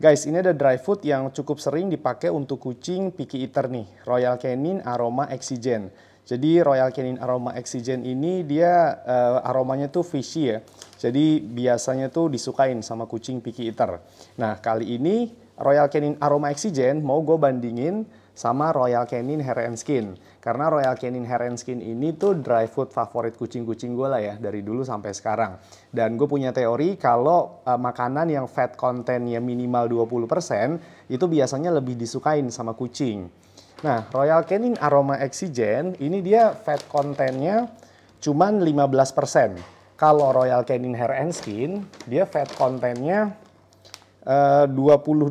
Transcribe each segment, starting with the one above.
Guys, ini ada dry food yang cukup sering dipakai untuk kucing picky eater nih, Royal Canin Aroma Exigen. Jadi Royal Canin Aroma Exigen ini dia uh, aromanya tuh fishy ya. Jadi biasanya tuh disukain sama kucing picky eater. Nah, kali ini Royal Canin Aroma Exigen mau gue bandingin sama Royal Canin Hair and Skin. Karena Royal Canin Hair and Skin ini tuh dry food favorit kucing-kucing gue lah ya dari dulu sampai sekarang. Dan gue punya teori kalau uh, makanan yang fat contentnya minimal 20% itu biasanya lebih disukain sama kucing. Nah, Royal Canin Aroma Exigen ini dia fat contentnya cuman 15%. Kalau Royal Canin Hair and Skin, dia fat contentnya Eh, uh, 22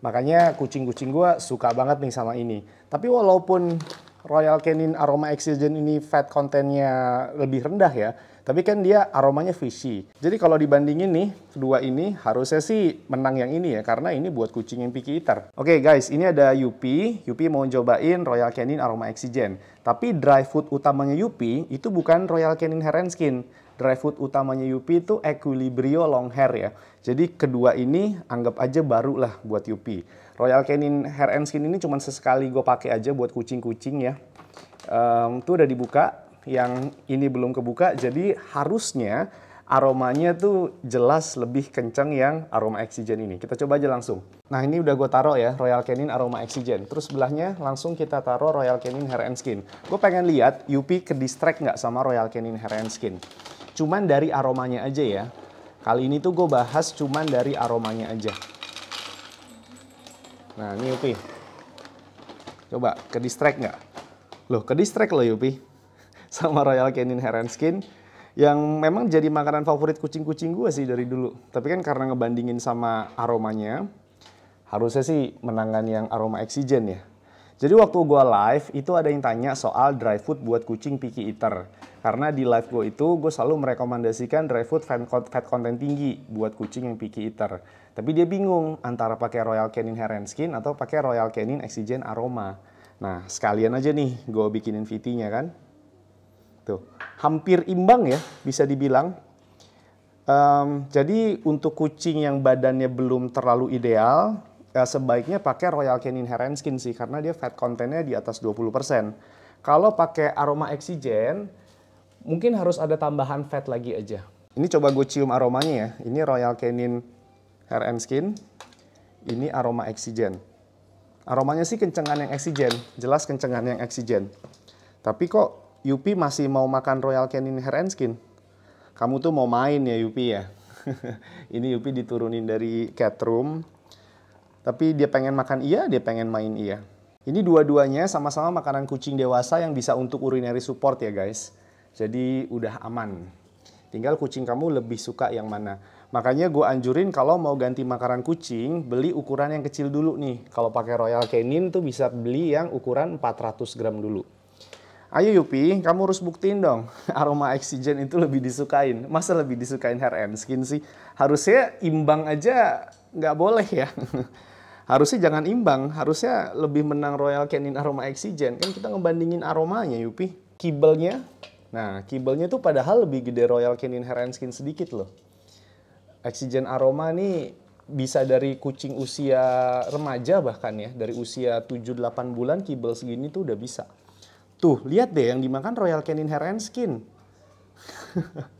Makanya kucing-kucing gue suka banget nih sama ini. Tapi walaupun Royal Canin Aroma Exigen ini fat kontennya lebih rendah ya, tapi kan dia aromanya fishy. Jadi kalau dibandingin nih, kedua ini harusnya sih menang yang ini ya, karena ini buat kucing yang picky eater. Oke okay guys, ini ada Yupi. Yupi mau cobain Royal Canin Aroma Exigen. Tapi dry food utamanya Yupi itu bukan Royal Canin Hair and Skin, dry food utamanya Yupi itu Equilibrio Long Hair ya. Jadi kedua ini anggap aja baru lah buat Yupi. Royal Canin Hair and Skin ini cuma sesekali gue pakai aja buat kucing-kucing ya. Um, tuh udah dibuka, yang ini belum kebuka, jadi harusnya aromanya tuh jelas lebih kenceng yang aroma exigen ini. Kita coba aja langsung. Nah ini udah gue taruh ya, Royal Canin aroma exigen. Terus sebelahnya langsung kita taruh Royal Canin Hair and Skin. Gue pengen lihat Yupi ke distract nggak sama Royal Canin Hair and Skin cuman dari aromanya aja ya. Kali ini tuh gue bahas cuman dari aromanya aja. Nah ini Yupi. Coba ke distract nggak? Loh ke distract loh Yupi. Sama Royal Canin Hair Skin. Yang memang jadi makanan favorit kucing-kucing gue sih dari dulu. Tapi kan karena ngebandingin sama aromanya. Harusnya sih menangan yang aroma exigen ya. Jadi waktu gue live itu ada yang tanya soal dry food buat kucing picky eater. Karena di live gue itu gue selalu merekomendasikan dry food fat content tinggi buat kucing yang picky eater. Tapi dia bingung antara pakai Royal Canin Hair and Skin atau pakai Royal Canin Exigen Aroma. Nah sekalian aja nih gue bikinin VT-nya kan. Tuh, hampir imbang ya bisa dibilang. Um, jadi untuk kucing yang badannya belum terlalu ideal, ya sebaiknya pakai Royal Canin Herenskin Skin sih karena dia fat kontennya di atas 20%. Kalau pakai aroma exigen mungkin harus ada tambahan fat lagi aja. Ini coba gue cium aromanya ya. Ini Royal Canin Hair and Skin. Ini aroma exigen. Aromanya sih kencengan yang exigen, jelas kencengan yang exigen. Tapi kok Yupi masih mau makan Royal Canin Hair and Skin? Kamu tuh mau main ya Yupi ya? ini Yupi diturunin dari cat room. Tapi dia pengen makan iya, dia pengen main iya. Ini dua-duanya sama-sama makanan kucing dewasa yang bisa untuk urinary support ya guys. Jadi udah aman. Tinggal kucing kamu lebih suka yang mana. Makanya gue anjurin kalau mau ganti makanan kucing, beli ukuran yang kecil dulu nih. Kalau pakai Royal Canin tuh bisa beli yang ukuran 400 gram dulu. Ayo Yupi, kamu harus buktiin dong aroma oksigen itu lebih disukain. Masa lebih disukain hair and skin sih? Harusnya imbang aja nggak boleh ya. harusnya jangan imbang, harusnya lebih menang Royal Canin Aroma Exigen. Kan kita ngebandingin aromanya, Yupi. Kibelnya, nah kibelnya tuh padahal lebih gede Royal Canin Hair and Skin sedikit loh. Exigen Aroma nih bisa dari kucing usia remaja bahkan ya, dari usia 7-8 bulan kibel segini tuh udah bisa. Tuh, lihat deh yang dimakan Royal Canin Hair and Skin.